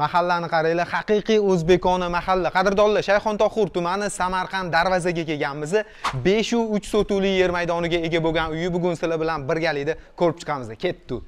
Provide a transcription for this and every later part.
mahallani qaranglar haqiqiy o'zbekona mahalla qadrdonlar shayxontohur tumani samarqand darvazaga kelganmiz beshu uch sotuvli yer maydoniga ega bo'lgan uyi bugun sizlar bilan birgalikda ko'rib chiqamiz ketdi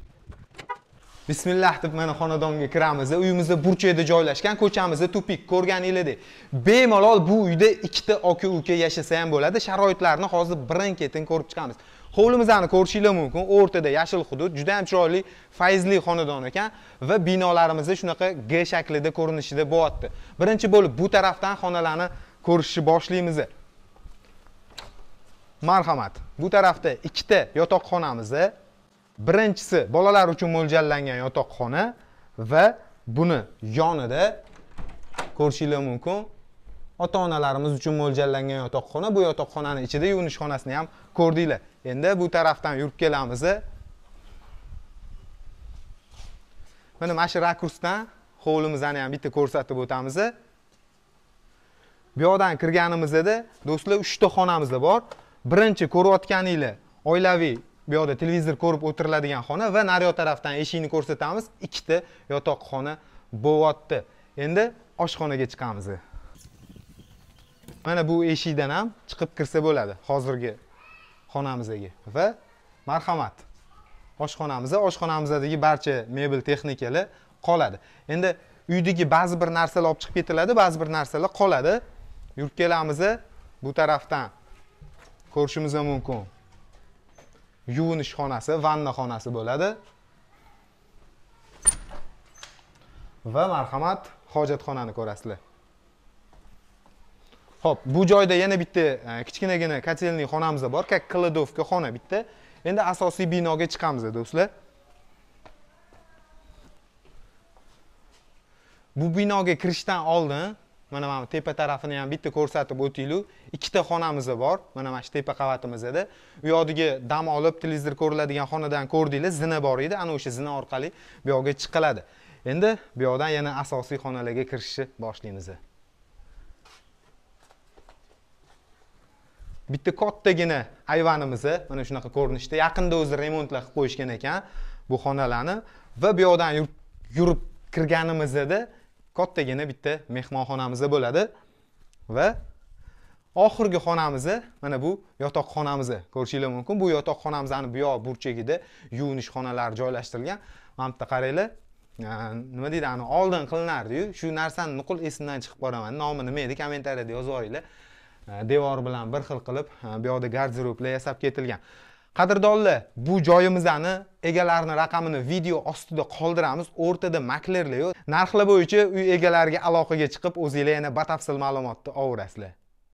bismillah deb mana xonadonga kiramiz uyimizda burchakda joylashgan ko'chamizda tupik ko'rganinglardek bemalol bu uyda ikkita aka uka yashasa ham bo'ladi sharoitlarni hozir birin ketin ko'rib chiqamiz hovlimizni ko'rishinglar mumkin o'rtada yashil hudud juda ham chiroyli fayzli xonadon ekan va binolarimizni shunaqa g shaklida ko'rinishida bo'lyapti birinchi bo'lib bu tarafdan xonalarni ko'rishni boshlaymiz marhamat bu tarafda ikkita yotoqxonamiz birinchisi bolalar uchun mo'ljallangan yotoqxona va buni yonida ko'rishinglar mumkin ota onalarimiz uchun mo'ljallangan yotoqxona bu yotoqxonani ichida yuvinish xonasini ham ko'rdinglar endi bu tarafdan yurib kelamiz mana mana shu rakursdan hovlimizni ham bitta ko'rsatib o'tamiz bu yoqdan kirganimizda do'stlar uchta xonamiz bor birinchi ko'rayotganinglar oilaviy bu yoqda televizor ko'rib o'tiriladigan xona va naryo tarafdan eshikni ko'rsatamiz ikkita yotoqxona bo'lyapti endi oshxonaga chiqamiz mana bu eshikdan ham chiqib kirsa bo'ladi hozirgi xonamizga va marhamat oshxonamizda oshxonamizdagi barcha mebel texnikalar qoladi endi uydagi ba'zi bir narsalar olib chiqib ketiladi ba'zi bir narsalar qoladi yurib kelamiz bu tarafdan ko'rishimiz mumkin yuvinish xonasi vanna xonasi bo'ladi va marhamat hojatxonani ko'rasizlar ho'p bu joyda yana bitta e, kichkinagina kotelniy xonamiz bor как кладовка xona bitta endi asosiy binoga chiqamiz do'stlar bu binoga kirishdan oldin mana mana tepa tarafini ham bitta ko'rsatib o'tinglar ikkita xonamiz bor mana mana shu tepa qavatimizda u yoqdagi dam olib televizor ko'riladigan xonadan ko'rdinglar zina bor edi ana o'sha zina orqali bu yoqqa chiqiladi endi bu yoqdan yana asosiy xonalarga kirishni boshlaymiz bitta kattagina ayvanimiz mana shunaqa ko'rinishda yaqinda o'zi remontlar qilib qo'yishgan ekan bu xonalarni va bu yoqdan yurib kirganimizda kattagina bitta mehmonxonamiz bo'ladi va oxirgi xonamiz mana bu yotoqxonamiz ko'rishinglar mumkin bu yotoqxonamizni yoq burchagida yuvinish xonalari joylashtirilgan mana bu yerda qaranglar nima deydi ani oldin qilinardiyu shu narsani nuqul esimdan chiqib qoraman nomi nima edi kommentariyada yozib yuboringlar devor bilan bir xil qilib e, bu yoqda garderoblar yasab ketilgan qadrdonlar bu joyimizni egalarini raqamini video ostida qoldiramiz o'rtada maklerlar yo'q narxlar bo'yicha uy egalariga aloqaga chiqib o'zinglar yana batafsil ma'lumotni ovurasizlar